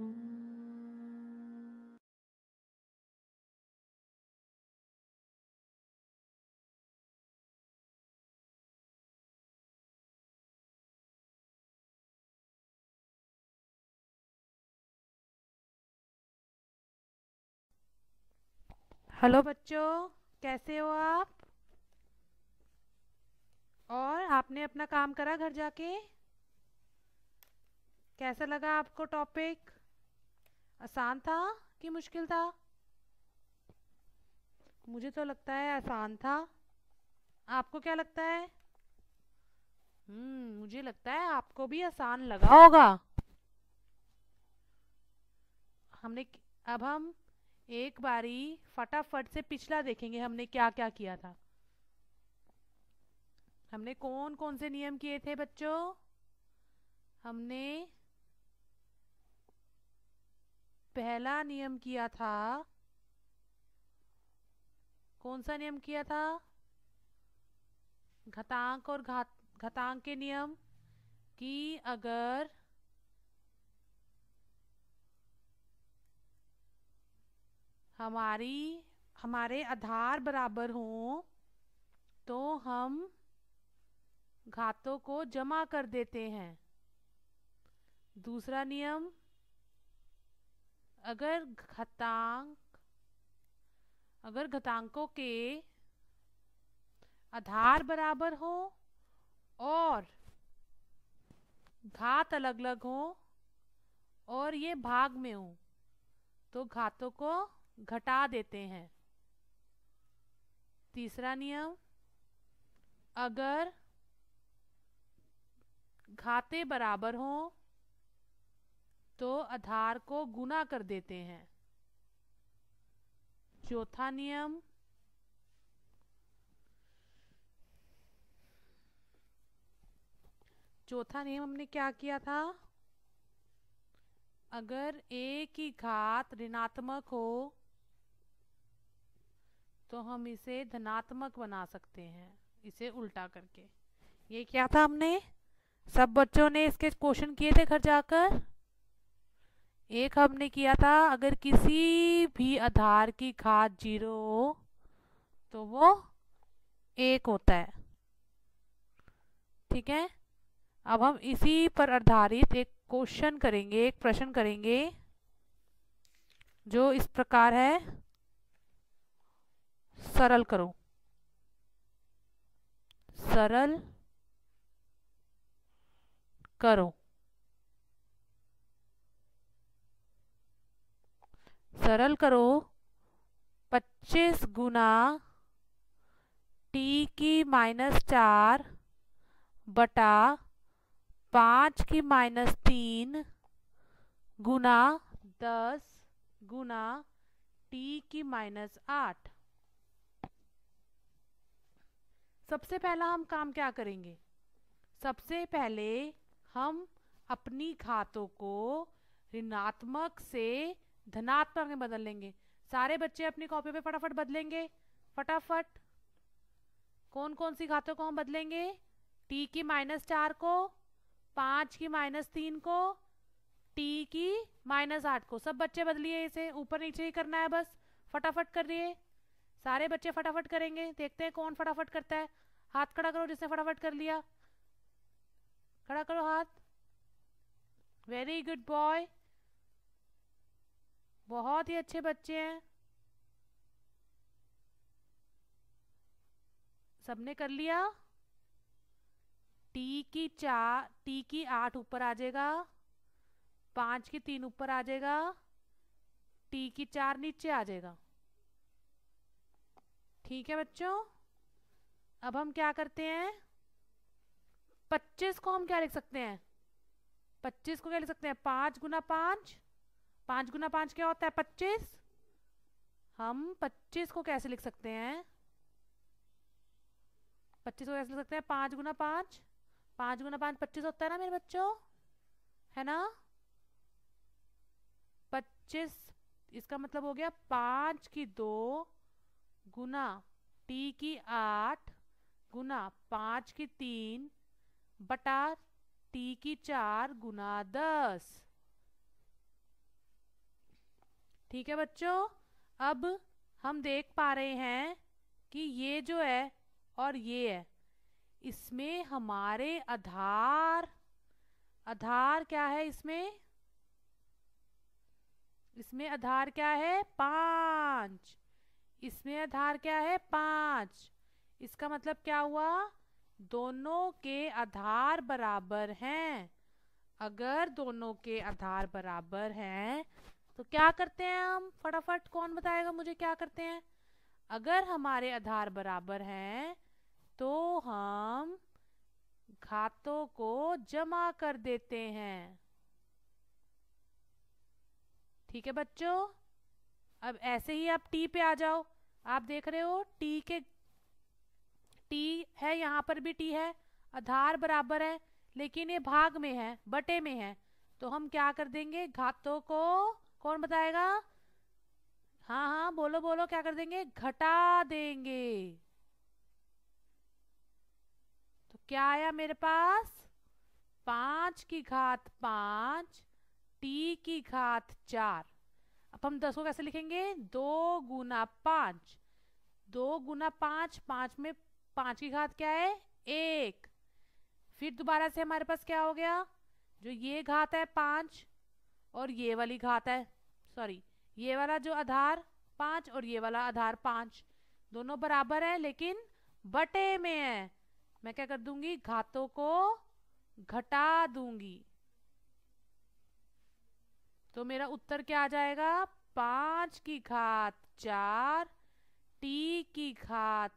Hello बच्चों कैसे हो आप और आपने अपना काम करा घर जाके कैसा लगा आपको टॉपिक आसान था कि मुश्किल था मुझे तो लगता है आसान था आपको क्या लगता है हम्म मुझे लगता है आपको भी आसान लगा होगा हमने अब हम एक बारी फटाफट से पिछला देखेंगे हमने क्या क्या किया था हमने कौन कौन से नियम किए थे बच्चों हमने पहला नियम किया था कौन सा नियम किया था घतांक और घात घतांक के नियम कि अगर हमारी हमारे आधार बराबर हों तो हम घातों को जमा कर देते हैं दूसरा नियम अगर घतांक अगर घतांकों के आधार बराबर हो और घात अलग अलग हो और ये भाग में हो तो घातों को घटा देते हैं तीसरा नियम अगर घाते बराबर हों तो आधार को गुना कर देते हैं चौथा नियम चौथा नियम हमने क्या किया था अगर ए की घात ऋणात्मक हो तो हम इसे धनात्मक बना सकते हैं इसे उल्टा करके ये क्या था हमने सब बच्चों ने इसके क्वेश्चन किए थे घर जाकर एक हमने किया था अगर किसी भी आधार की घात जीरो हो तो वो एक होता है ठीक है अब हम इसी पर आधारित एक क्वेश्चन करेंगे एक प्रश्न करेंगे जो इस प्रकार है सरल करो सरल करो सरल करो 25 गुना टी की माइनस चार बटा पाँच की माइनस तीन गुना दस गुना टी की माइनस आठ सबसे पहला हम काम क्या करेंगे सबसे पहले हम अपनी घातों को ऋणात्मक से धनात्मक में बदल लेंगे सारे बच्चे अपनी कॉपी पे फटाफट बदलेंगे फटाफट कौन कौन सी घातों को हम बदलेंगे टी की माइनस चार को पाँच की माइनस तीन को टी की माइनस आठ को सब बच्चे बदलिए इसे ऊपर नीचे ही करना है बस फटाफट करिए सारे बच्चे फटाफट करेंगे देखते हैं कौन फटाफट करता है हाथ खड़ा करो जिसने फटाफट कर लिया खड़ा करो हाथ वेरी गुड बॉय बहुत ही अच्छे बच्चे हैं सबने कर लिया टी की चार टी की आठ ऊपर आ जाएगा पाँच की तीन ऊपर आ जाएगा टी की चार नीचे आ जाएगा ठीक है बच्चों अब हम क्या करते हैं पच्चीस को हम क्या लिख सकते हैं पच्चीस को क्या लिख सकते हैं पाँच गुना पाँच पाँच गुना पाँच क्या होता है पच्चीस हम पच्चीस को कैसे लिख सकते हैं पच्चीस को कैसे लिख सकते हैं पाँच गुना पाँच पाँच गुना पाँच पच्चीस होता है ना मेरे बच्चों है ना पच्चीस इसका मतलब हो गया पाँच की दो गुना टी की आठ गुना पाँच की तीन बटा टी की चार गुना दस ठीक है बच्चों अब हम देख पा रहे हैं कि ये जो है और ये है इसमें हमारे आधार आधार क्या है इसमें इसमें आधार क्या है पांच इसमें आधार क्या है पांच इसका मतलब क्या हुआ दोनों के आधार बराबर हैं अगर दोनों के आधार बराबर हैं तो क्या करते हैं हम फटाफट कौन बताएगा मुझे क्या करते हैं अगर हमारे आधार बराबर हैं तो हम घातों को जमा कर देते हैं ठीक है बच्चों अब ऐसे ही आप टी पे आ जाओ आप देख रहे हो टी के टी है यहाँ पर भी टी है आधार बराबर है लेकिन ये भाग में है बटे में है तो हम क्या कर देंगे घातों को कौन बताएगा हाँ हाँ बोलो बोलो क्या कर देंगे घटा देंगे तो क्या आया मेरे पास पांच की घात पांच टी की घात चार अब हम दस को कैसे लिखेंगे दो गुना पांच दो गुना पांच पांच में पांच की घात क्या है एक फिर दोबारा से हमारे पास क्या हो गया जो ये घात है पांच और ये वाली घात है सॉरी ये वाला जो आधार पाँच और ये वाला आधार पाँच दोनों बराबर है लेकिन बटे में है मैं क्या कर दूंगी घातों को घटा दूंगी तो मेरा उत्तर क्या आ जाएगा पाँच की घात चार टी की घात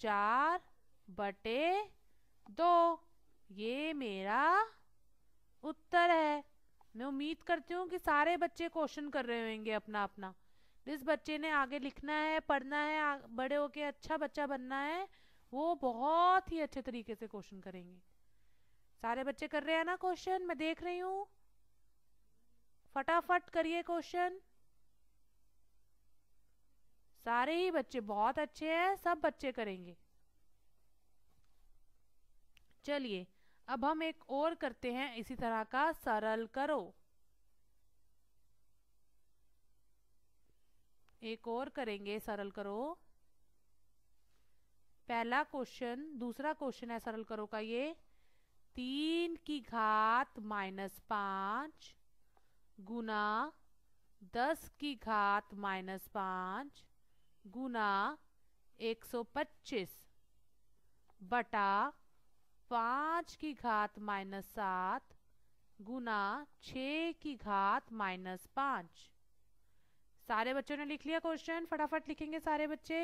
चार बटे दो ये मेरा उत्तर है मैं उम्मीद करती हूँ कि सारे बच्चे क्वेश्चन कर रहे होंगे अपना अपना जिस बच्चे ने आगे लिखना है पढ़ना है बड़े होके अच्छा बच्चा बनना है वो बहुत ही अच्छे तरीके से क्वेश्चन करेंगे सारे बच्चे कर रहे हैं ना क्वेश्चन मैं देख रही हूँ फटाफट करिए क्वेश्चन सारे ही बच्चे बहुत अच्छे हैं सब बच्चे करेंगे चलिए अब हम एक और करते हैं इसी तरह का सरल करो एक और करेंगे सरल करो पहला क्वेश्चन दूसरा क्वेश्चन है सरल करो का ये तीन की घात माइनस पाँच गुना दस की घात माइनस पाँच गुना एक सौ पच्चीस बटा पाँच की घात माइनस सात गुना छ की घात माइनस पाँच सारे बच्चों ने लिख लिया क्वेश्चन फटाफट लिखेंगे सारे बच्चे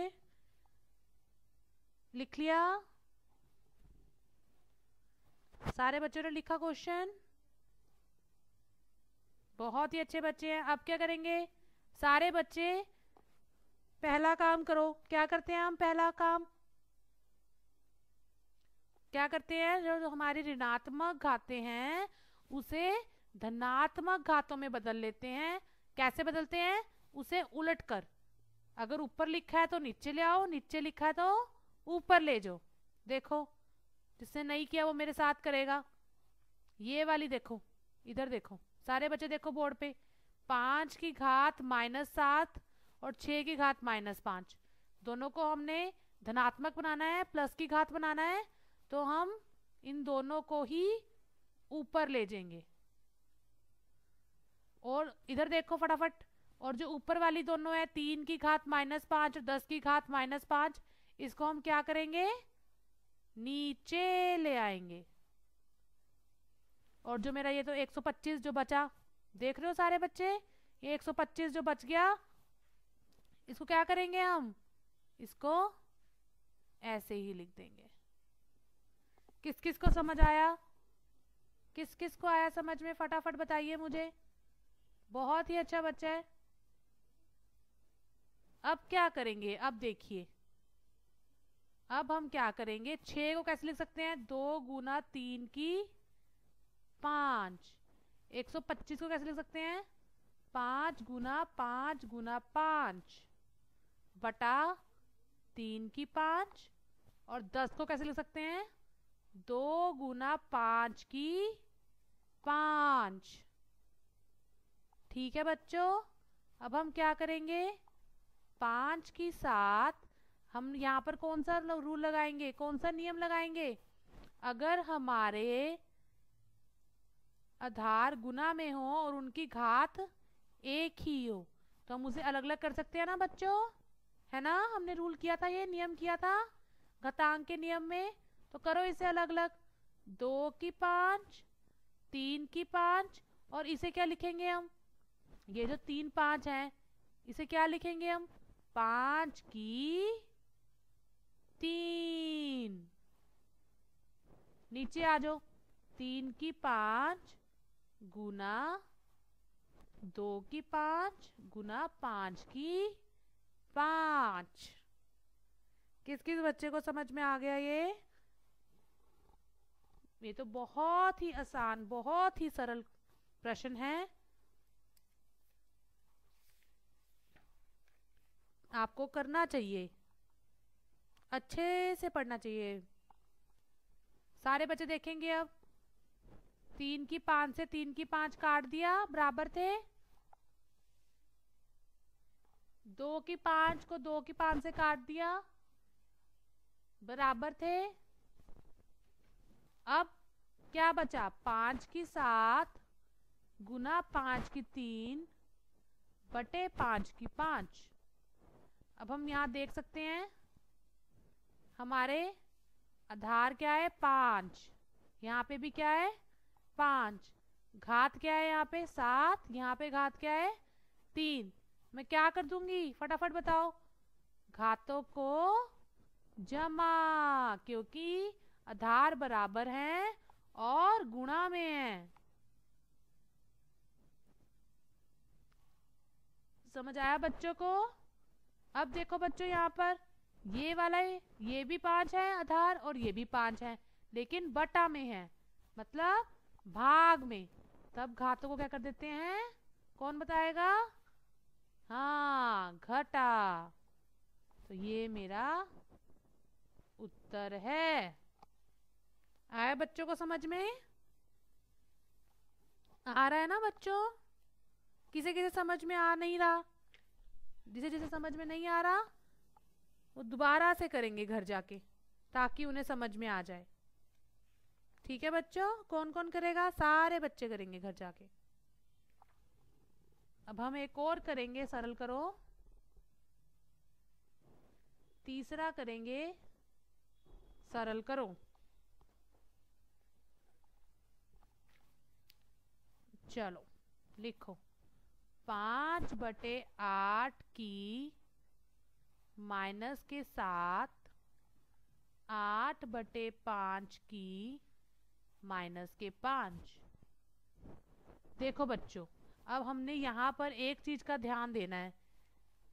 लिख लिया सारे बच्चों ने लिखा क्वेश्चन बहुत ही अच्छे बच्चे हैं अब क्या करेंगे सारे बच्चे पहला काम करो क्या करते हैं हम पहला काम क्या करते हैं जो, जो हमारे ऋणात्मक घाते हैं उसे धनात्मक घातों में बदल लेते हैं कैसे बदलते हैं उसे उलट कर अगर ऊपर लिखा है तो नीचे ले आओ नीचे लिखा है तो ऊपर ले जाओ देखो जिसने नहीं किया वो मेरे साथ करेगा ये वाली देखो इधर देखो सारे बच्चे देखो बोर्ड पे पाँच की घात माइनस सात और छः की घात माइनस पाँच दोनों को हमने धनात्मक बनाना है प्लस की घात बनाना है तो हम इन दोनों को ही ऊपर ले जाएंगे और इधर देखो फटाफट और जो ऊपर वाली दोनों है तीन की घात माइनस पांच और दस की घात माइनस पांच इसको हम क्या करेंगे नीचे ले आएंगे और जो मेरा ये तो 125 जो बचा देख रहे हो सारे बच्चे ये 125 जो बच गया इसको क्या करेंगे हम इसको ऐसे ही लिख देंगे किस किस को समझ आया किस किस को आया समझ में फटाफट बताइए मुझे बहुत ही अच्छा बच्चा है अब क्या करेंगे अब देखिए अब हम क्या करेंगे छ को कैसे लिख सकते हैं दो गुना तीन की पांच एक सौ पच्चीस को कैसे लिख सकते हैं पांच गुना पांच गुना पांच बटा तीन की पांच और दस को कैसे लिख सकते हैं दो गुना पांच की पांच ठीक है बच्चों अब हम क्या करेंगे पांच की सात हम यहाँ पर कौन सा रूल लगाएंगे कौन सा नियम लगाएंगे अगर हमारे आधार गुना में हो और उनकी घात एक ही हो तो हम उसे अलग अलग कर सकते हैं ना बच्चों है ना हमने रूल किया था ये नियम किया था घतांक के नियम में तो करो इसे अलग अलग दो की पांच तीन की पांच और इसे क्या लिखेंगे हम ये जो तीन पांच है इसे क्या लिखेंगे हम पांच की तीन नीचे आ जाओ तीन की पांच गुना दो की पांच गुना पांच की पांच किस किस बच्चे को समझ में आ गया ये ये तो बहुत ही आसान बहुत ही सरल प्रश्न है आपको करना चाहिए अच्छे से पढ़ना चाहिए सारे बच्चे देखेंगे अब तीन की पांच से तीन की पांच काट दिया बराबर थे दो की पांच को दो की पांच से काट दिया बराबर थे अब क्या बचा पाँच की सात गुना पाँच की तीन बटे पाँच की पाँच अब हम यहाँ देख सकते हैं हमारे आधार क्या है पाँच यहाँ पे भी क्या है पाँच घात क्या है यहाँ पे सात यहाँ पे घात क्या है तीन मैं क्या कर दूंगी फटाफट बताओ घातों को जमा क्योंकि आधार बराबर हैं और गुणा में हैं समझ आया बच्चों को अब देखो बच्चों यहाँ पर ये वाला ये भी पांच है आधार और ये भी पांच है लेकिन बटा में है मतलब भाग में तब घातों को क्या कर देते हैं कौन बताएगा हाँ घटा तो ये मेरा उत्तर है आया बच्चों को समझ में हाँ। आ रहा है ना बच्चों किसे किसे समझ में आ नहीं रहा जिसे जिसे समझ में नहीं आ रहा वो दोबारा से करेंगे घर जाके ताकि उन्हें समझ में आ जाए ठीक है बच्चों कौन कौन करेगा सारे बच्चे करेंगे घर जाके अब हम एक और करेंगे सरल करो तीसरा करेंगे सरल करो चलो लिखो पाँच बटे आठ की माइनस के साथ आठ बटे पाँच की माइनस के पाँच देखो बच्चों अब हमने यहाँ पर एक चीज़ का ध्यान देना है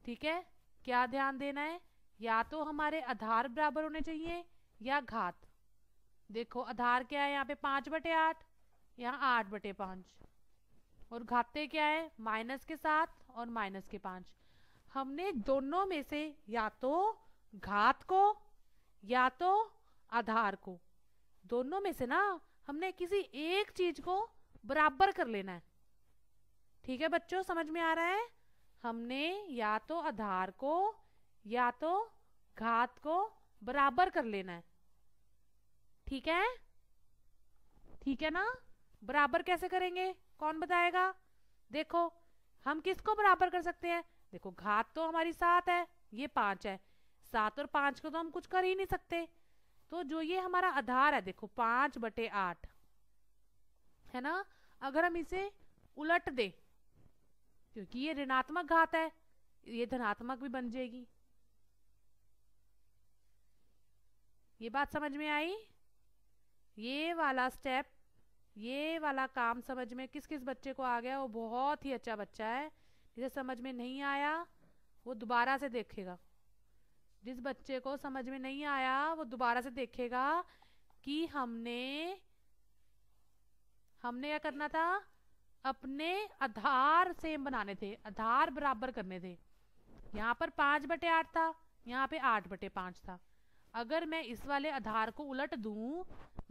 ठीक है क्या ध्यान देना है या तो हमारे आधार बराबर होने चाहिए या घात देखो आधार क्या है यहाँ पे पाँच बटे आठ यहाँ आठ बटे पाँच और घाते क्या है माइनस के सात और माइनस के पांच हमने दोनों में से या तो घात को या तो आधार को दोनों में से ना हमने किसी एक चीज को बराबर कर लेना है ठीक है बच्चों समझ में आ रहा है हमने या तो आधार को या तो घात को बराबर कर लेना है ठीक है ठीक है ना बराबर कैसे करेंगे कौन बताएगा देखो हम किसको बराबर कर सकते हैं देखो घात तो हमारी सात है ये पांच है सात और पांच को तो हम कुछ कर ही नहीं सकते तो जो ये हमारा आधार है देखो पांच बटे आठ है ना अगर हम इसे उलट दे क्योंकि ये ऋणात्मक घात है ये धनात्मक भी बन जाएगी ये बात समझ में आई ये वाला स्टेप ये वाला काम समझ में किस किस बच्चे को आ गया वो बहुत ही अच्छा बच्चा है जिसे समझ में नहीं आया वो दोबारा से देखेगा जिस बच्चे को समझ में नहीं आया वो दोबारा से देखेगा कि हमने हमने क्या करना था अपने आधार सेम बनाने थे आधार बराबर करने थे यहाँ पर पाँच बटे आठ था यहाँ पे आठ बटे पाँच था अगर मैं इस वाले आधार को उलट दूं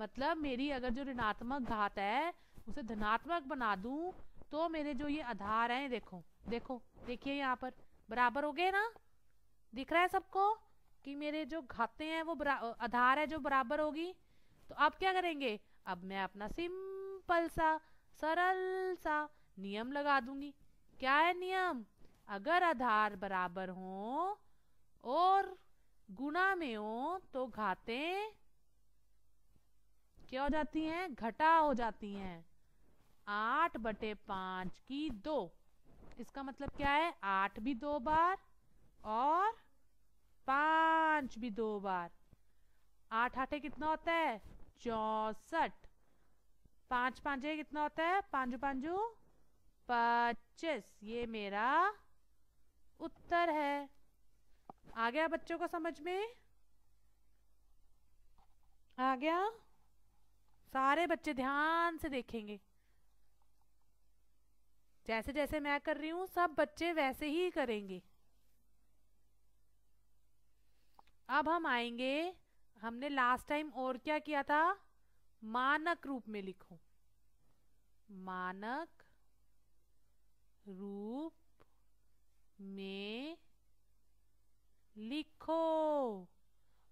मतलब मेरी अगर जो ऋणात्मक घात है उसे धनात्मक बना दूं तो मेरे जो ये आधार हैं देखो देखो देखिए यहाँ पर बराबर हो गए ना दिख रहा है सबको कि मेरे जो घाते हैं वो आधार है जो बराबर होगी तो अब क्या करेंगे अब मैं अपना सिंपल सा सरल सा नियम लगा दूंगी क्या है नियम अगर आधार बराबर हो और गुना में हो तो घातें क्या हो जाती हैं घटा हो जाती हैं आठ बटे पांच की दो इसका मतलब क्या है आठ भी दो बार और पांच भी दो बार आठ आठे कितना होता है चौसठ पांच पांच कितना होता है पांच पांच पच्चीस ये मेरा उत्तर है आ गया बच्चों को समझ में आ गया सारे बच्चे ध्यान से देखेंगे जैसे जैसे मैं कर रही हूँ सब बच्चे वैसे ही करेंगे अब हम आएंगे हमने लास्ट टाइम और क्या किया था मानक रूप में लिखो मानक रूप में लिखो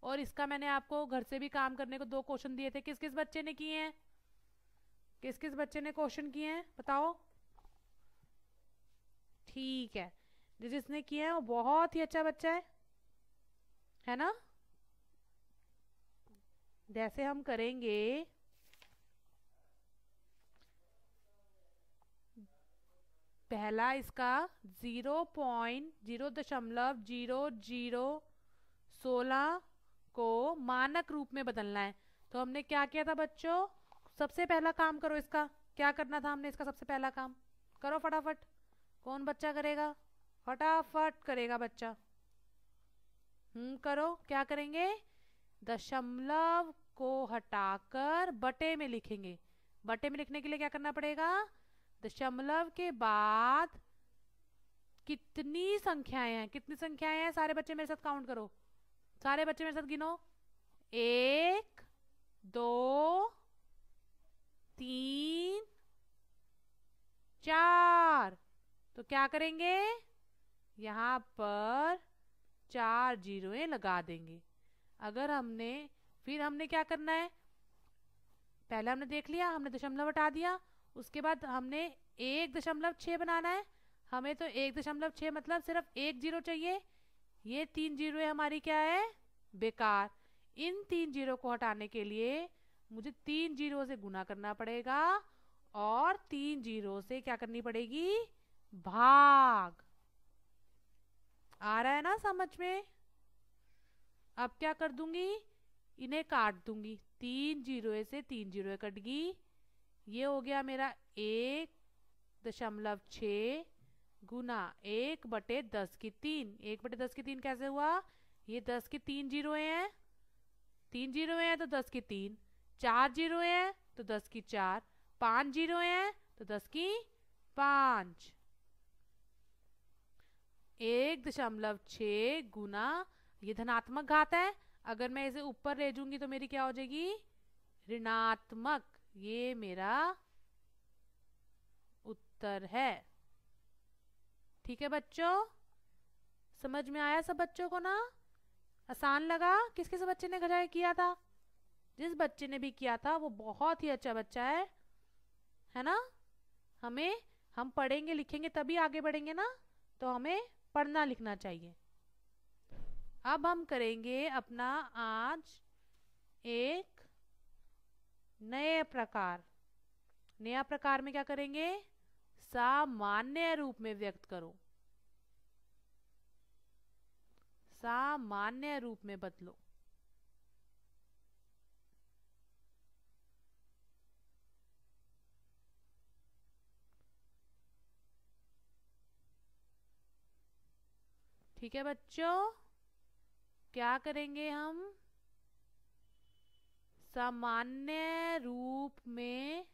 और इसका मैंने आपको घर से भी काम करने को दो क्वेश्चन दिए थे किस किस बच्चे ने किए हैं किस किस बच्चे ने क्वेश्चन किए हैं बताओ ठीक है जिसने किया है वो बहुत ही अच्छा बच्चा है है ना जैसे हम करेंगे पहला इसका ज़ीरो पॉइंट जीरो दशमलव जीरो जीरो सोलह को मानक रूप में बदलना है तो हमने क्या किया था बच्चों सबसे पहला काम करो इसका क्या करना था हमने इसका सबसे पहला काम करो फटाफट कौन बच्चा करेगा फटाफट करेगा बच्चा हम्म करो क्या करेंगे दशमलव को हटाकर बटे में लिखेंगे बटे में लिखने के लिए क्या करना पड़ेगा दशमलव के बाद कितनी संख्याएं हैं कितनी संख्याएं हैं सारे बच्चे मेरे साथ काउंट करो सारे बच्चे मेरे साथ गिनो एक दो तीन चार तो क्या करेंगे यहाँ पर चार जीरोएं लगा देंगे अगर हमने फिर हमने क्या करना है पहले हमने देख लिया हमने दशमलव हटा दिया उसके बाद हमने एक दशमलव छः बनाना है हमें तो एक दशमलव छः मतलब सिर्फ एक जीरो चाहिए ये तीन जीरो हमारी क्या है बेकार इन तीन जीरो को हटाने के लिए मुझे तीन जीरो से गुना करना पड़ेगा और तीन जीरो से क्या करनी पड़ेगी भाग आ रहा है ना समझ में अब क्या कर दूंगी इन्हें काट दूंगी तीन जीरो से तीन जीरो कट गई ये हो गया मेरा एक दशमलव छ गुना एक बटे दस की तीन एक बटे दस की तीन कैसे हुआ ये दस की तीन जीरो हैं तीन जीरो हैं तो दस की तीन चार जीरो हैं तो दस की चार पांच जीरो हैं तो दस की पांच एक दशमलव छ गुना ये धनात्मक घात है अगर मैं इसे ऊपर ले जूंगी तो मेरी क्या हो जाएगी ऋणात्मक ये मेरा उत्तर है ठीक है बच्चों समझ में आया सब बच्चों को ना आसान लगा किस किस बच्चे ने घर किया था जिस बच्चे ने भी किया था वो बहुत ही अच्छा बच्चा है है ना हमें हम पढ़ेंगे लिखेंगे तभी आगे बढ़ेंगे ना तो हमें पढ़ना लिखना चाहिए अब हम करेंगे अपना आज एक नए प्रकार नया प्रकार में क्या करेंगे सामान्य रूप में व्यक्त करो सामान्य रूप में बदलो ठीक है बच्चों क्या करेंगे हम सामान्य रूप में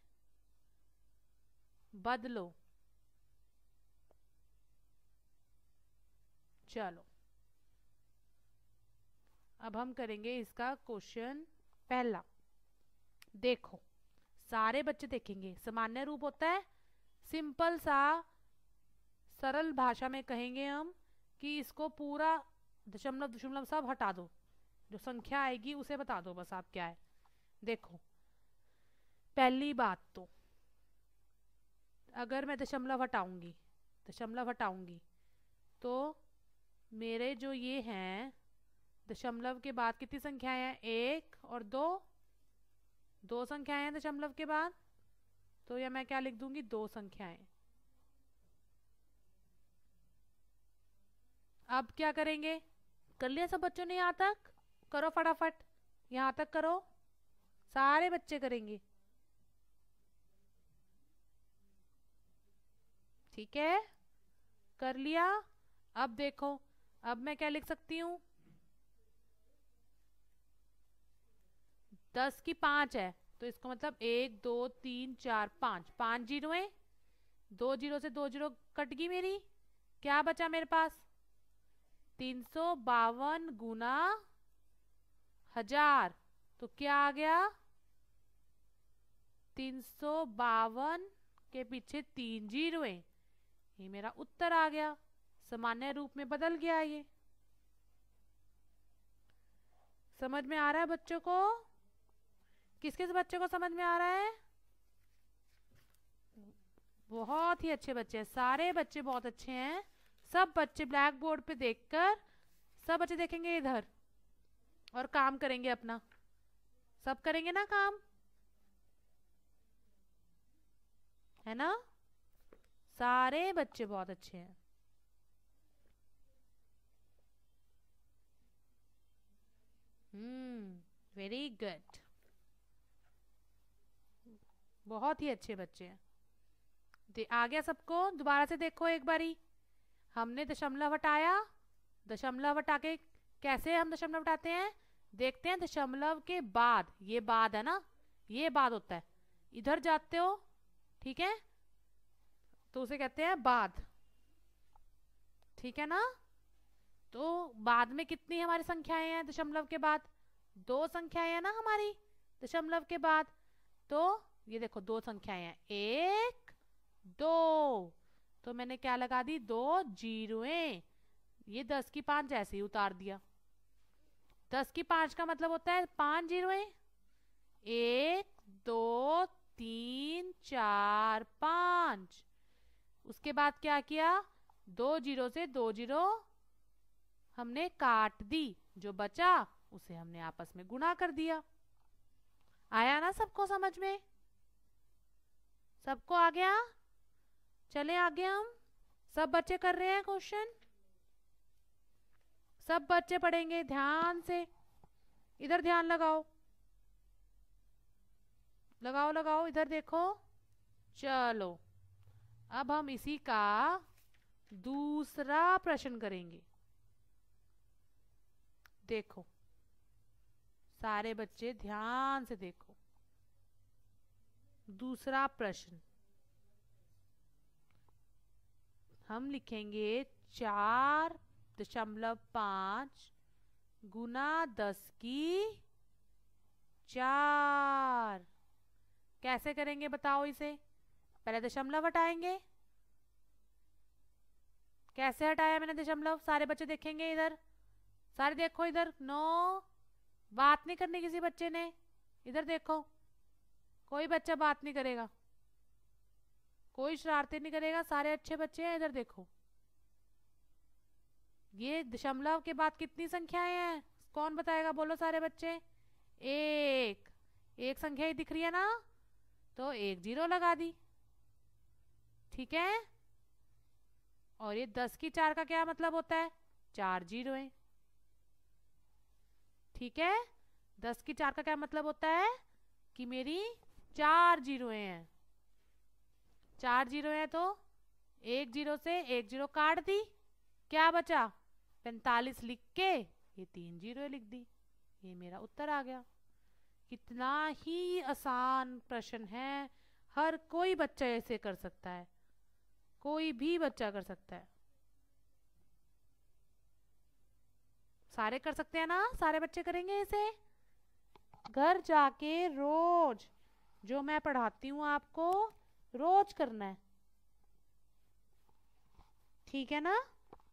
बदलो चलो अब हम करेंगे इसका क्वेश्चन पहला देखो सारे बच्चे देखेंगे सामान्य रूप होता है सिंपल सा सरल भाषा में कहेंगे हम कि इसको पूरा दशमलव दशमलव सब हटा दो जो संख्या आएगी उसे बता दो बस आप क्या है देखो पहली बात तो अगर मैं दशमलव हटाऊंगी दशमलव हटाऊंगी तो मेरे जो ये हैं दशमलव के बाद कितनी संख्याएं हैं एक और दो दो संख्याएं हैं दशमलव के बाद तो यह मैं क्या लिख दूंगी दो संख्याएं अब क्या करेंगे कर लिया सब बच्चों ने यहाँ तक करो फटाफट यहाँ तक करो सारे बच्चे करेंगे ठीक है कर लिया अब देखो अब मैं क्या लिख सकती हूँ दस की पांच है तो इसको मतलब एक दो तीन चार पांच पांच जीरो है दो जीरो से दो जीरो कट गई मेरी क्या बचा मेरे पास तीन सौ बावन गुना हजार तो क्या आ गया तीन सौ बावन के पीछे तीन जीरो ये मेरा उत्तर आ गया सामान्य रूप में बदल गया ये समझ में आ रहा है बच्चों को किस किस बच्चे को समझ में आ रहा है बहुत ही अच्छे बच्चे हैं सारे बच्चे बहुत अच्छे हैं सब बच्चे ब्लैक बोर्ड पे देखकर सब बच्चे देखेंगे इधर और काम करेंगे अपना सब करेंगे ना काम है ना सारे बच्चे बहुत अच्छे हैं हम्म वेरी गुड बहुत ही अच्छे बच्चे हैं आ गया सबको दोबारा से देखो एक बारी हमने दशमलव हटाया दशमलव हटा के कैसे हम दशमलव हटाते हैं देखते हैं दशमलव के बाद ये बाद है ना ये बाद होता है इधर जाते हो ठीक है तो उसे कहते हैं बाद ठीक है ना तो बाद में कितनी हमारी संख्याएं हैं दशमलव के बाद दो संख्याएं हैं ना हमारी दशमलव के बाद तो ये देखो दो संख्याएं हैं एक दो तो मैंने क्या लगा दी दो जीरो ये दस की पांच ऐसे ही उतार दिया दस की पांच का मतलब होता है पांच जीरो एक दो तीन चार पांच उसके बाद क्या किया दो जीरो से दो जीरो हमने काट दी जो बचा उसे हमने आपस में गुणा कर दिया आया ना सबको समझ में सबको आ गया चले आगे हम सब बच्चे कर रहे हैं क्वेश्चन सब बच्चे पढ़ेंगे ध्यान से इधर ध्यान लगाओ लगाओ लगाओ इधर देखो चलो अब हम इसी का दूसरा प्रश्न करेंगे देखो सारे बच्चे ध्यान से देखो दूसरा प्रश्न हम लिखेंगे चार दशमलव पाँच गुना दस की चार कैसे करेंगे बताओ इसे पहले दशमलव हटाएंगे कैसे हटाया मैंने दशमलव सारे बच्चे देखेंगे इधर सारे देखो इधर नो बात नहीं करनी किसी बच्चे ने इधर देखो कोई बच्चा बात नहीं करेगा कोई शरारती नहीं करेगा सारे अच्छे बच्चे हैं इधर देखो ये दशमलव के बाद कितनी संख्याएं हैं कौन बताएगा बोलो सारे बच्चे एक एक संख्या ही दिख रही है ना तो एक जीरो लगा दी ठीक है और ये दस की चार का क्या मतलब होता है चार जीरो है ठीक है दस की चार का क्या मतलब होता है कि मेरी चार जीरो हैं चार जीरो हैं तो एक जीरो से एक जीरो काट दी क्या बचा पैंतालीस लिख के ये तीन जीरो लिख दी ये मेरा उत्तर आ गया कितना ही आसान प्रश्न है हर कोई बच्चा ऐसे कर सकता है कोई भी बच्चा कर सकता है सारे कर सकते हैं ना सारे बच्चे करेंगे इसे घर जाके रोज जो मैं पढ़ाती हूँ आपको रोज करना है ठीक है ना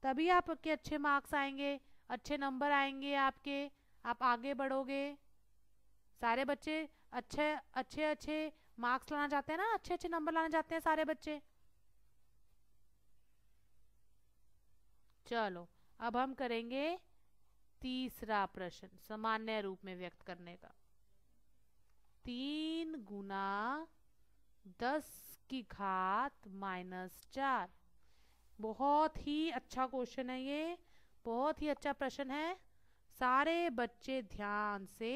तभी आपके अच्छे मार्क्स आएंगे अच्छे नंबर आएंगे आपके आप आगे बढ़ोगे सारे बच्चे अच्छे अच्छे अच्छे मार्क्स लाना चाहते हैं ना अच्छे अच्छे नंबर लाना चाहते हैं सारे बच्चे चलो अब हम करेंगे तीसरा प्रश्न सामान्य रूप में व्यक्त करने का तीन गुना दस की घात माइनस चार बहुत ही अच्छा क्वेश्चन है ये बहुत ही अच्छा प्रश्न है सारे बच्चे ध्यान से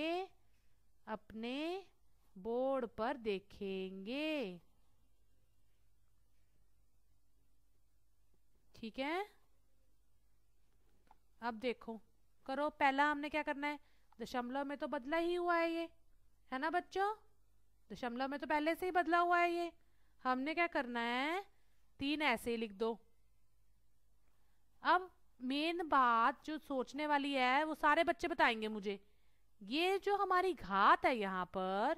अपने बोर्ड पर देखेंगे ठीक है अब देखो करो पहला हमने क्या करना है दशमलव में तो बदला ही हुआ है ये है ना बच्चों दशमलव में तो पहले से ही बदला हुआ है ये हमने क्या करना है तीन ऐसे लिख दो अब मेन बात जो सोचने वाली है वो सारे बच्चे बताएंगे मुझे ये जो हमारी घात है यहाँ पर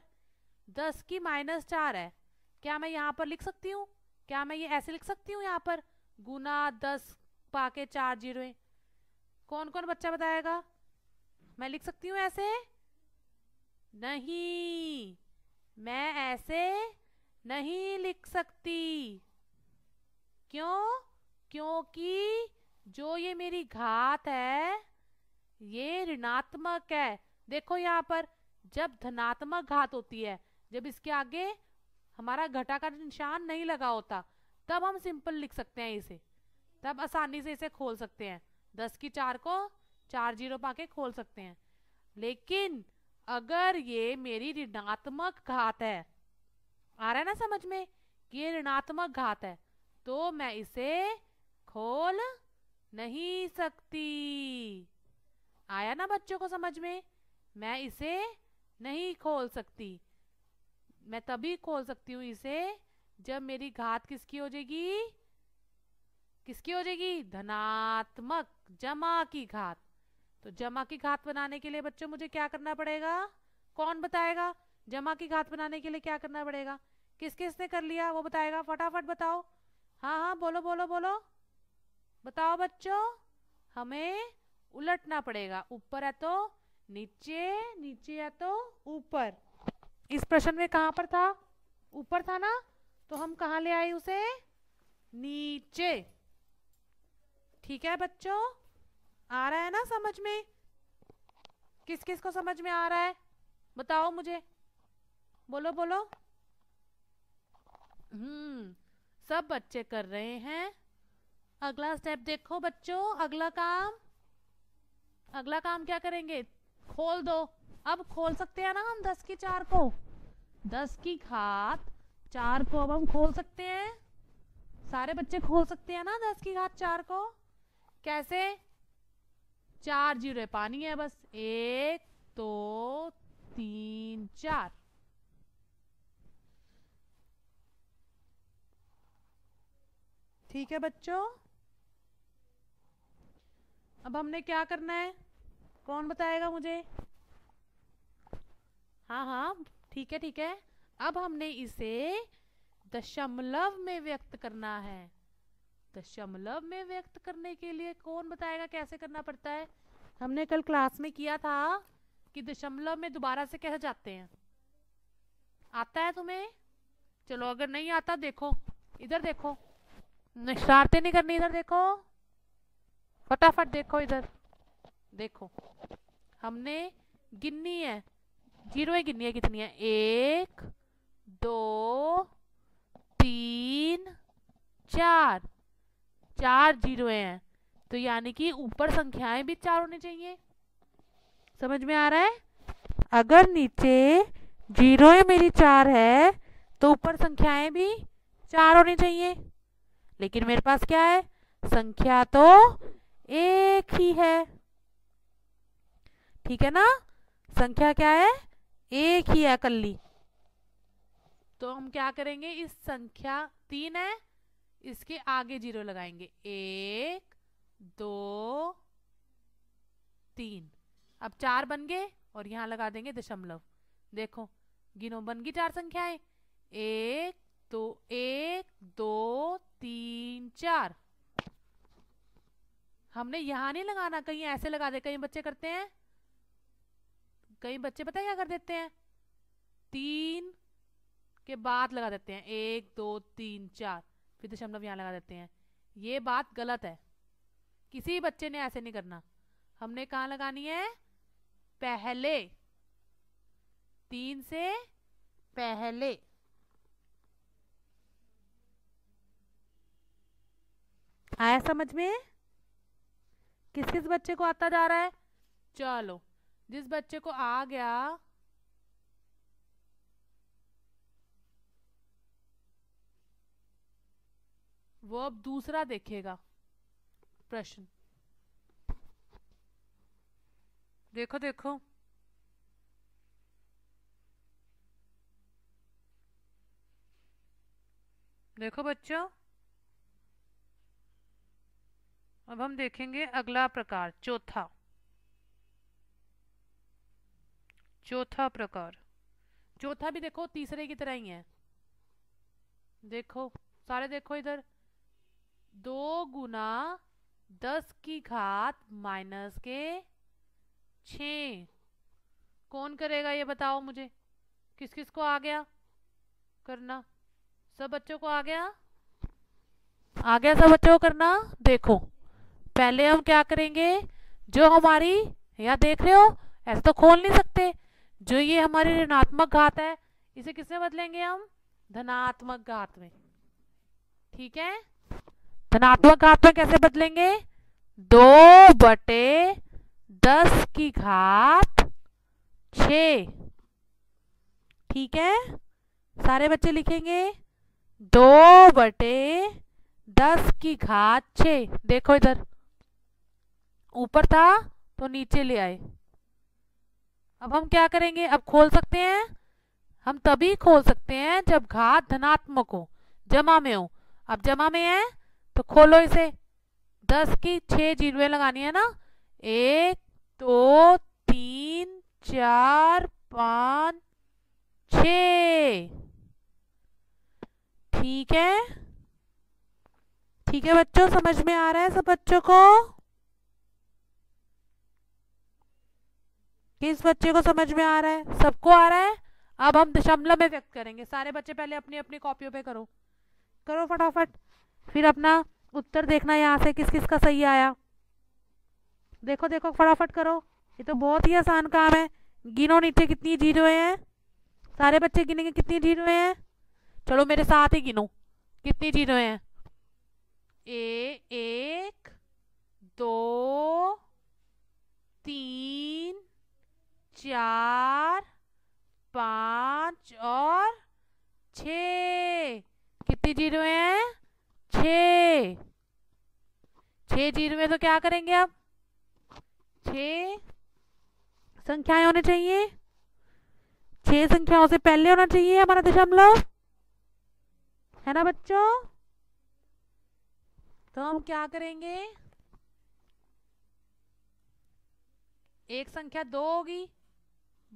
दस की माइनस चार है क्या मैं यहाँ पर लिख सकती हूँ क्या मैं ये ऐसे लिख सकती हूँ यहाँ पर गुना दस पाके चार जीरो कौन कौन बच्चा बताएगा मैं लिख सकती हूँ ऐसे नहीं मैं ऐसे नहीं लिख सकती क्यों क्योंकि जो ये मेरी घात है ये ऋणात्मक है देखो यहाँ पर जब धनात्मक घात होती है जब इसके आगे हमारा घटा का निशान नहीं लगा होता तब हम सिंपल लिख सकते हैं इसे तब आसानी से इसे खोल सकते हैं दस की चार को चार जीरो पाके खोल सकते हैं लेकिन अगर ये मेरी ऋणात्मक घात है आ रहा है ना समझ में कि ये ऋणात्मक घात है तो मैं इसे खोल नहीं सकती आया ना बच्चों को समझ में मैं इसे नहीं खोल सकती मैं तभी खोल सकती हूँ इसे जब मेरी घात किसकी हो जाएगी किसकी हो जाएगी धनात्मक जमा की घात तो जमा की घात बनाने के लिए बच्चों मुझे क्या करना पड़ेगा कौन बताएगा जमा की घात बनाने के लिए क्या करना पड़ेगा किस किसने कर लिया वो बताएगा फटाफट बताओ हाँ हाँ बोलो बोलो बोलो बताओ बच्चों हमें उलटना पड़ेगा ऊपर या तो नीचे नीचे या तो ऊपर इस प्रश्न में कहां पर था ऊपर था ना तो हम कहाँ ले आए उसे नीचे ठीक है बच्चों आ रहा है ना समझ में किस किस को समझ में आ रहा है बताओ मुझे बोलो बोलो हम्म सब बच्चे कर रहे हैं अगला स्टेप देखो बच्चों अगला काम अगला काम क्या करेंगे खोल दो अब खोल सकते हैं ना हम दस की चार को दस की घात चार को अब हम खोल सकते हैं सारे बच्चे खोल सकते हैं ना दस की घात चार को कैसे चार जीरो पानी है बस एक दो तीन चार ठीक है बच्चों अब हमने क्या करना है कौन बताएगा मुझे हाँ हाँ ठीक है ठीक है अब हमने इसे दशमलव में व्यक्त करना है दशमलव में व्यक्त करने के लिए कौन बताएगा कैसे करना पड़ता है हमने कल क्लास में किया था कि दशमलव में दोबारा से कैसे जाते हैं आता है तुम्हें चलो अगर नहीं आता देखो इधर देखो शरारतें नहीं करनी इधर देखो फटाफट देखो इधर देखो हमने गिननी है जीरो गिननी है कितनी है एक दो तीन चार चार जीरो हैं तो यानी कि ऊपर संख्याएं भी चार होनी चाहिए समझ में आ रहा है अगर नीचे जीरो मेरी चार है तो ऊपर संख्याएं भी चार होनी चाहिए लेकिन मेरे पास क्या है संख्या तो एक ही है ठीक है ना संख्या क्या है एक ही है कल्ली तो हम क्या करेंगे इस संख्या तीन है इसके आगे जीरो लगाएंगे एक दो तीन अब चार बन गए और यहाँ लगा देंगे दशमलव देखो गिनो बन गई चार संख्याएं एक तो एक दो तीन चार हमने यहाँ नहीं लगाना कहीं ऐसे लगा दे कई बच्चे करते हैं कई बच्चे पता है क्या कर देते हैं तीन के बाद लगा देते हैं एक दो तीन चार फिर दशमलव तो यहाँ लगा देते हैं ये बात गलत है किसी बच्चे ने ऐसे नहीं करना हमने कहाँ लगानी है पहले तीन से पहले आया समझ में किस किस बच्चे को आता जा रहा है चलो जिस बच्चे को आ गया वो अब दूसरा देखेगा प्रश्न देखो देखो देखो बच्चों अब हम देखेंगे अगला प्रकार चौथा चौथा प्रकार चौथा भी देखो तीसरे की तरह ही है देखो सारे देखो इधर दो गुना दस की घात माइनस के छ कौन करेगा ये बताओ मुझे किस किस को आ गया करना सब बच्चों को आ गया आ गया सब बच्चों को करना देखो पहले हम क्या करेंगे जो हमारी यहाँ देख रहे हो ऐसे तो खोल नहीं सकते जो ये हमारी ऋणात्मक घात है इसे किसमें बदलेंगे हम धनात्मक घात में ठीक है धनात्मक घात में कैसे बदलेंगे दो बटे दस की घात छ ठीक है सारे बच्चे लिखेंगे दो बटे दस की घात छ देखो इधर ऊपर था तो नीचे ले आए अब हम क्या करेंगे अब खोल सकते हैं हम तभी खोल सकते हैं जब घात धनात्मक हो जमा में हो अब जमा में है तो खोलो इसे दस की छह जीरो लगानी है ना एक दो तीन चार पाँच छ ठीक है ठीक है बच्चों समझ में आ रहा है सब बच्चों को किस बच्चे को समझ में आ रहा है सबको आ रहा है अब हम दशमलव में व्यक्त करेंगे सारे बच्चे पहले अपनी अपनी कॉपियों पे करो करो फटाफट फिर अपना उत्तर देखना यहाँ से किस किस का सही आया देखो देखो फटाफट करो ये तो बहुत ही आसान काम है गिनो नीचे कितनी जीरो हैं सारे बच्चे गिनेंगे कितनी जीरो हैं चलो मेरे साथ ही गिनो कितनी जीरो हैं ए एक दो तीन चार पाँच और छ कितनी जीरो हैं छ छ जीरो में तो क्या करेंगे आप छ संख्याएं होनी चाहिए छह संख्याओं से पहले होना चाहिए हमारा दशमलव है ना बच्चों तो हम क्या करेंगे एक संख्या दो होगी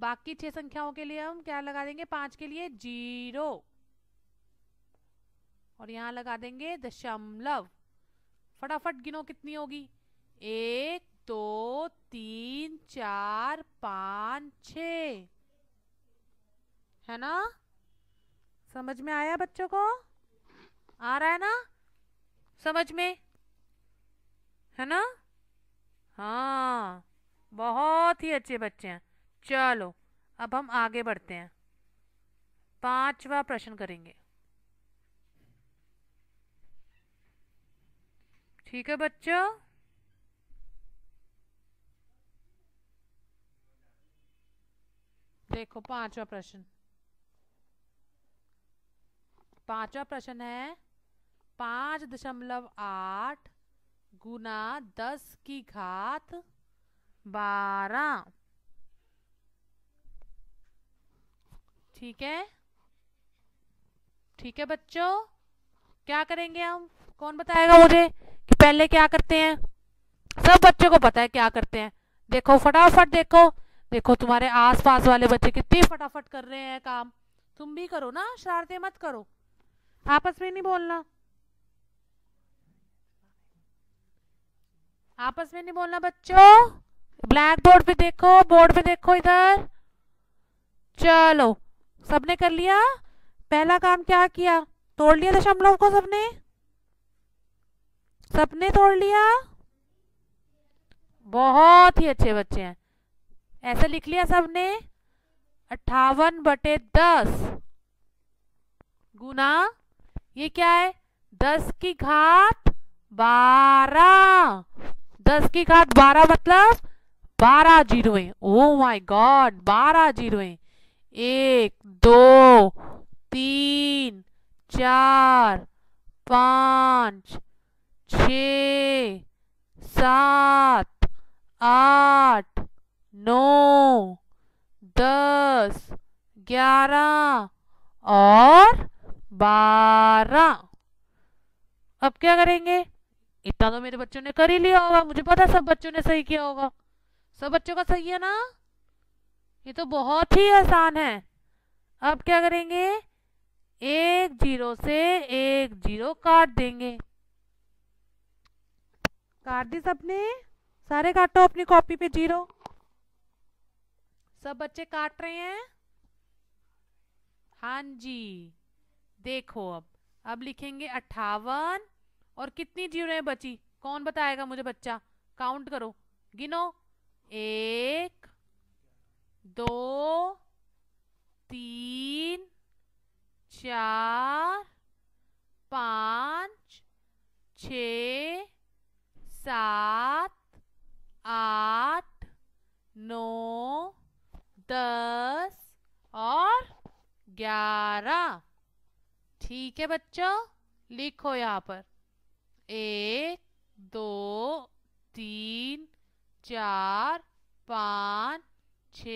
बाकी छह संख्याओं के लिए हम क्या लगा देंगे पांच के लिए जीरो और यहां लगा देंगे दशमलव फटाफट गिनो कितनी होगी एक दो तीन चार पाँच छ है ना समझ में आया बच्चों को आ रहा है ना समझ में है ना हाँ बहुत ही अच्छे बच्चे हैं चलो अब हम आगे बढ़ते हैं पांचवा प्रश्न करेंगे ठीक है बच्चों देखो पांचवा प्रश्न पांचवा प्रश्न है पांच दशमलव आठ गुना दस की घात बारह ठीक है ठीक है बच्चों क्या करेंगे हम कौन बताएगा मुझे कि पहले क्या करते हैं सब बच्चों को पता है क्या करते हैं देखो फटाफट देखो देखो तुम्हारे आसपास वाले बच्चे कितने फटाफट कर रहे हैं काम तुम भी करो ना शरारते मत करो आपस में नहीं बोलना आपस में नहीं बोलना बच्चों ब्लैक बोर्ड पे देखो बोर्ड पे देखो इधर चलो सबने कर लिया पहला काम क्या किया तोड़ लिया दशमलव को सबने सबने तोड़ लिया बहुत ही अच्छे बच्चे हैं ऐसा लिख लिया सबने अट्ठावन बटे दस गुना ये क्या है दस की घात बारह दस की घात बारह मतलब बारह जीरो ओ माय गॉड बारह जीरोएं एक दो तीन चार पाँच छ सात आठ नौ दस ग्यारह और बारह अब क्या करेंगे इतना तो मेरे बच्चों ने कर ही लिया होगा मुझे पता सब बच्चों ने सही किया होगा सब बच्चों का सही है ना ये तो बहुत ही आसान है अब क्या करेंगे एक जीरो से एक जीरो काट देंगे काट दी सबने सारे काटो अपनी कॉपी पे जीरो सब बच्चे काट रहे हैं हाँ जी देखो अब अब लिखेंगे अट्ठावन और कितनी जीरो बची कौन बताएगा मुझे बच्चा काउंट करो गिनो एक दो तीन चार पाँच छ सात आठ नौ दस और ग्यारह ठीक है बच्चों लिखो यहाँ पर एक दो तीन चार पाँच छ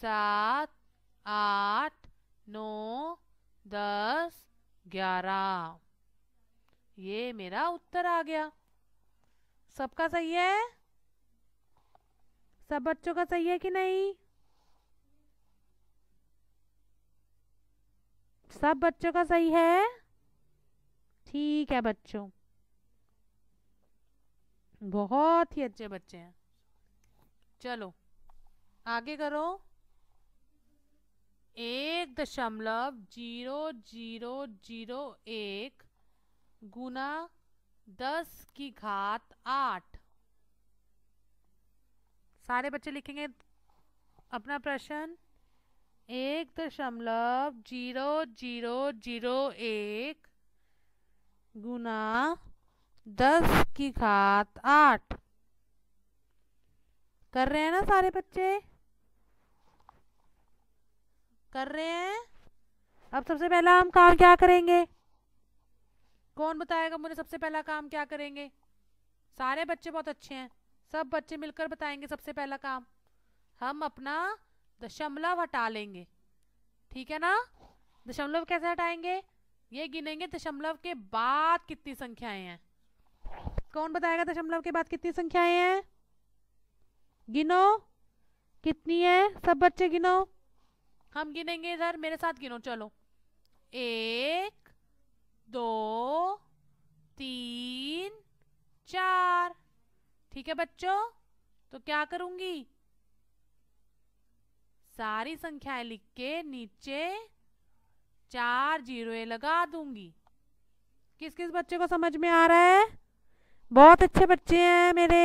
सात आठ नौ दस ग्यारह ये मेरा उत्तर आ गया सबका सही है सब बच्चों का सही है कि नहीं सब बच्चों का सही है ठीक है बच्चों बहुत ही अच्छे बच्चे हैं चलो आगे करो एक दशमलव जीरो जीरो जीरो एक गुना दस की घात आठ सारे बच्चे लिखेंगे अपना प्रश्न एक दशमलव जीरो जीरो जीरो एक गुना दस की घात आठ कर रहे हैं ना सारे बच्चे कर रहे हैं अब सबसे पहला हम काम क्या करेंगे कौन बताएगा मुझे सबसे पहला काम क्या करेंगे सारे बच्चे बहुत अच्छे हैं सब बच्चे मिलकर बताएंगे सबसे पहला काम हम अपना दशमलव हटा लेंगे ठीक है ना दशमलव कैसे हटाएंगे ये गिनेंगे दशमलव के बाद कितनी संख्याएं हैं कौन बताएगा दशमलव के बाद कितनी संख्याएं हैं गिनो कितनी है सब बच्चे गिनो हम गिनेंगे इधर मेरे साथ गिनो चलो एक दो तीन चार ठीक है बच्चों तो क्या करूंगी सारी संख्याएं लिख के नीचे चार जीरो लगा दूंगी किस किस बच्चे को समझ में आ रहा है बहुत अच्छे बच्चे हैं मेरे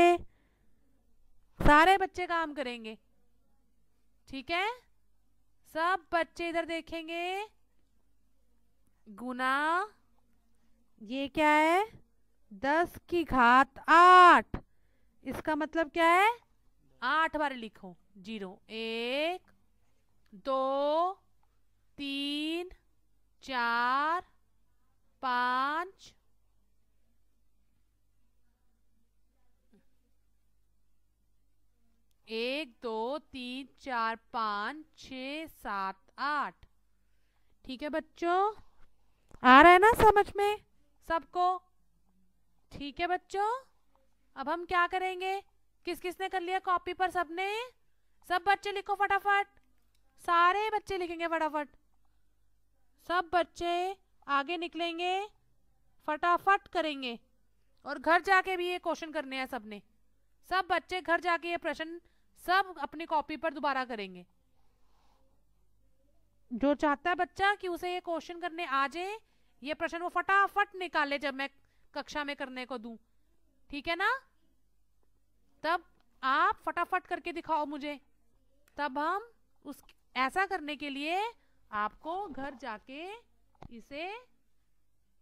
सारे बच्चे काम करेंगे ठीक है सब बच्चे इधर देखेंगे गुना ये क्या है दस की घात आठ इसका मतलब क्या है आठ बार लिखो जीरो एक दो तीन चार पाँच एक दो तीन चार पाँच छ सात आठ ठीक है बच्चों आ रहा है ना समझ में सबको ठीक है बच्चों अब हम क्या करेंगे किस किस ने कर लिया कॉपी पर सबने सब बच्चे लिखो फटाफट सारे बच्चे लिखेंगे फटाफट सब बच्चे आगे निकलेंगे फटाफट करेंगे और घर जाके भी ये क्वेश्चन करने हैं सबने सब बच्चे घर जाके ये प्रश्न सब अपनी कॉपी पर दोबारा करेंगे जो चाहता है बच्चा कि उसे ये क्वेश्चन करने आ जाए ये प्रश्न वो फटाफट निकाले जब मैं कक्षा में करने को दू ठीक है ना तब आप फटाफट करके दिखाओ मुझे तब हम उस ऐसा करने के लिए आपको घर जाके इसे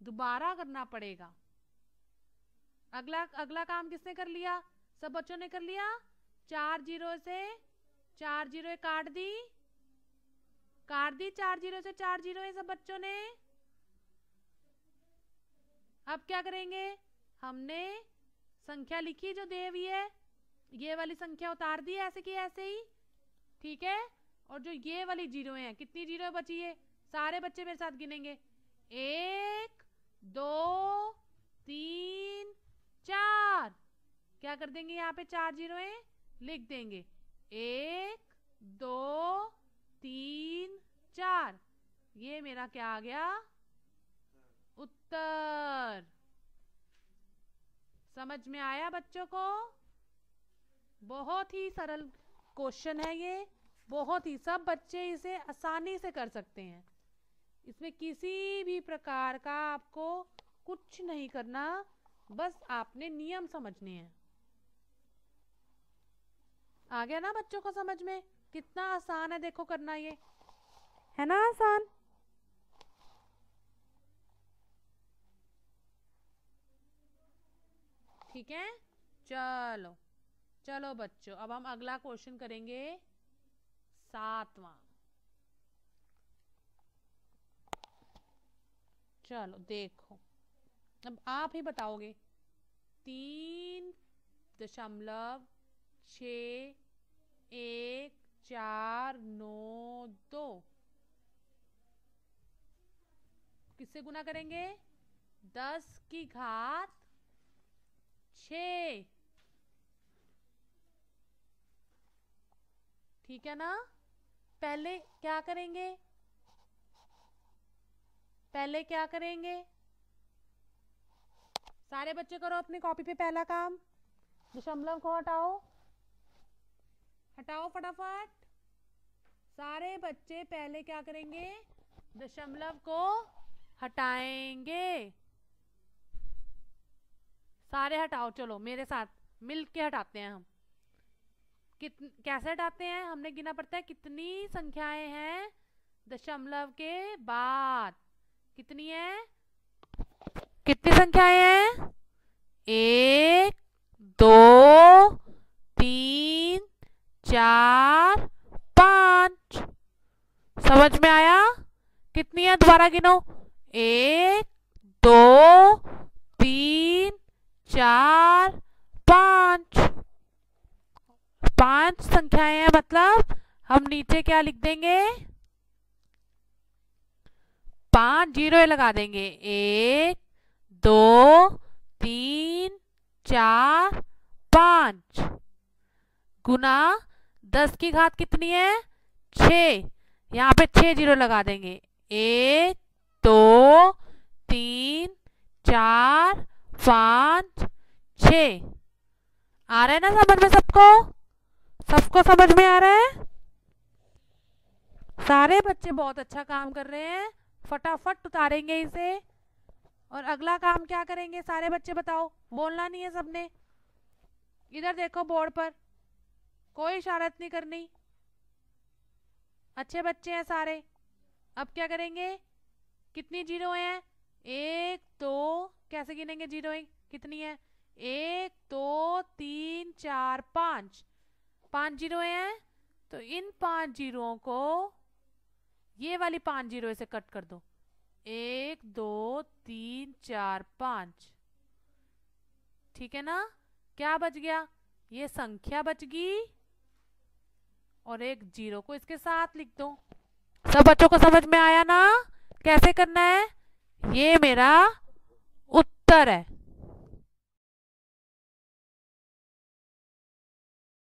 दोबारा करना पड़ेगा अगला अगला काम किसने कर लिया सब बच्चों ने कर लिया चार जीरो से चार जीरो काट दी काट दी चार जीरो से चार जीरो है सब बच्चों ने अब क्या करेंगे हमने संख्या लिखी जो दे हुई है ये वाली संख्या उतार दी ऐसे की ऐसे ही ठीक है और जो ये वाली जीरो हैं कितनी जीरो बची है सारे बच्चे मेरे साथ गिनेंगे एक दो तीन चार क्या कर देंगे यहाँ पे चार जीरो हैं लिख देंगे एक दो तीन चार ये मेरा क्या आ गया उत्तर समझ में आया बच्चों को बहुत ही सरल क्वेश्चन है ये बहुत ही सब बच्चे इसे आसानी से कर सकते हैं इसमें किसी भी प्रकार का आपको कुछ नहीं करना बस आपने नियम समझने हैं आ गया ना बच्चों को समझ में कितना आसान है देखो करना ये है ना आसान ठीक है चलो चलो बच्चों अब हम अगला क्वेश्चन करेंगे सातवां चलो देखो अब आप ही बताओगे तीन दशमलव छ एक चार नौ दो किससे गुना करेंगे दस की घात छ ठीक है ना पहले क्या करेंगे पहले क्या करेंगे सारे बच्चे करो अपनी कॉपी पे पहला काम दशमलव को हटाओ हटाओ फटाफट सारे बच्चे पहले क्या करेंगे दशमलव को हटाएंगे सारे हटाओ चलो मेरे साथ मिल के हटाते हैं हम कित कैसे हटाते हैं हमने गिना पड़ता है कितनी संख्याएं हैं दशमलव के बाद कितनी है कितनी संख्याएं हैं एक दो तीन चार पांच समझ में आया कितनी है दोबारा गिनो एक दो तीन चार पांच पांच संख्याएं हैं मतलब हम नीचे क्या लिख देंगे पांच जीरो लगा देंगे एक दो तीन चार पांच गुना दस की घात कितनी है छ यहाँ पे छः जीरो लगा देंगे एक दो तीन चार पाँच छ आ रहा है ना समझ में सबको सबको समझ में आ रहा है सारे बच्चे बहुत अच्छा काम कर रहे हैं फटाफट उतारेंगे इसे और अगला काम क्या करेंगे सारे बच्चे बताओ बोलना नहीं है सबने इधर देखो बोर्ड पर कोई शरारत नहीं करनी अच्छे बच्चे हैं सारे अब क्या करेंगे कितनी जीरो हैं एक दो कैसे गिनेंगे जीरो कितनी है एक दो तीन चार पाँच पाँच जीरो हैं तो इन पाँच जीरो को ये वाली पाँच जीरो से कट कर दो एक दो तीन चार पाँच ठीक है ना क्या बच गया ये संख्या बच गई और एक जीरो को इसके साथ लिख दो सब बच्चों को समझ में आया ना कैसे करना है ये मेरा उत्तर है